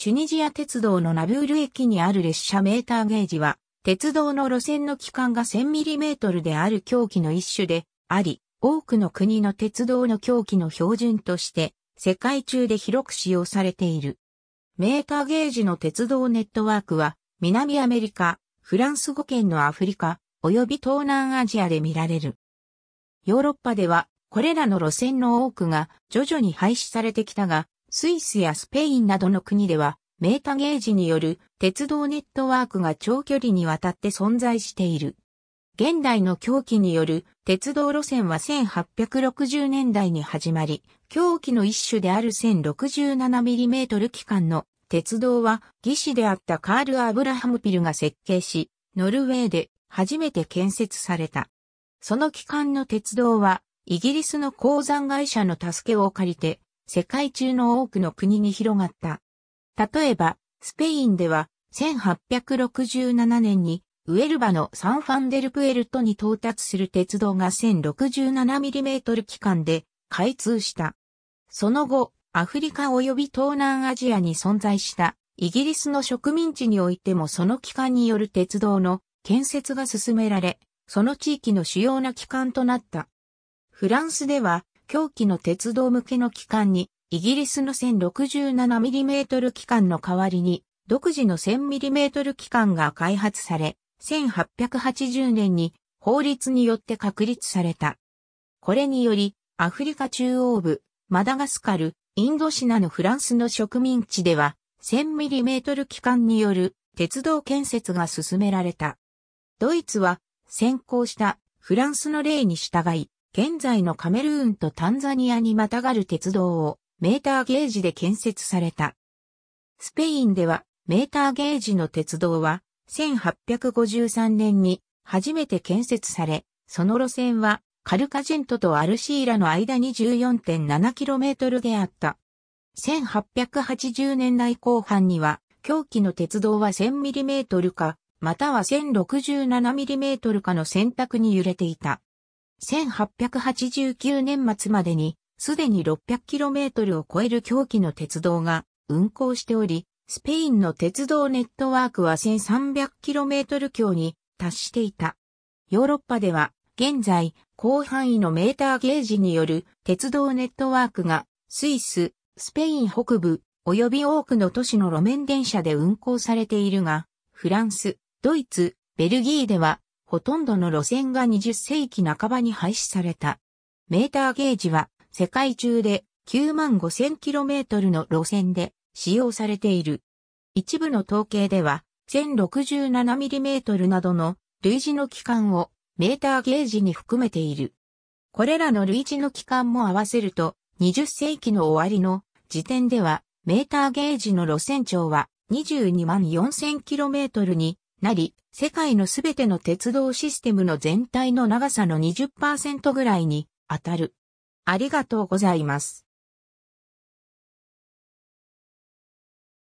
チュニジア鉄道のナブール駅にある列車メーターゲージは、鉄道の路線の期間が 1000mm である狂気の一種であり、多くの国の鉄道の狂気の標準として、世界中で広く使用されている。メーターゲージの鉄道ネットワークは、南アメリカ、フランス語圏のアフリカ、及び東南アジアで見られる。ヨーロッパでは、これらの路線の多くが徐々に廃止されてきたが、スイスやスペインなどの国では、メータゲージによる鉄道ネットワークが長距離にわたって存在している。現代の狂気による鉄道路線は1860年代に始まり、狂気の一種である 1067mm 機関の鉄道は技師であったカール・アブラハムピルが設計し、ノルウェーで初めて建設された。その機関の鉄道はイギリスの鉱山会社の助けを借りて世界中の多くの国に広がった。例えば、スペインでは1867年にウエルバのサンファンデルプエルトに到達する鉄道が 1067mm 機関で開通した。その後、アフリカ及び東南アジアに存在したイギリスの植民地においてもその機関による鉄道の建設が進められ、その地域の主要な機関となった。フランスでは狂気の鉄道向けの機関に、イギリスの 1067mm 機関の代わりに、独自の 1000mm 機関が開発され、1880年に法律によって確立された。これにより、アフリカ中央部、マダガスカル、インドシナのフランスの植民地では、1000mm 機関による鉄道建設が進められた。ドイツは先行したフランスの例に従い、現在のカメルーンとタンザニアにまたがる鉄道をメーターゲージで建設された。スペインではメーターゲージの鉄道は1853年に初めて建設され、その路線はカルカジェントとアルシーラの間に 14.7km であった。1880年代後半には、狂気の鉄道は 1000mm か、または 1067mm かの選択に揺れていた。1889年末までに、すでに 600km を超える狂気の鉄道が運行しており、スペインの鉄道ネットワークは 1300km 強に達していた。ヨーロッパでは、現在、広範囲のメーターゲージによる鉄道ネットワークが、スイス、スペイン北部、及び多くの都市の路面電車で運行されているが、フランス、ドイツ、ベルギーではほとんどの路線が20世紀半ばに廃止された。メーターゲージは世界中で9万 5000km の路線で使用されている。一部の統計では 1067mm などの類似の期間をメーターゲージに含めている。これらの類似の期間も合わせると20世紀の終わりの時点ではメーターゲージの路線長は22万 4000km になり、世界のすべての鉄道システムの全体の長さの20%ぐらいに当たる。ありがとうございます。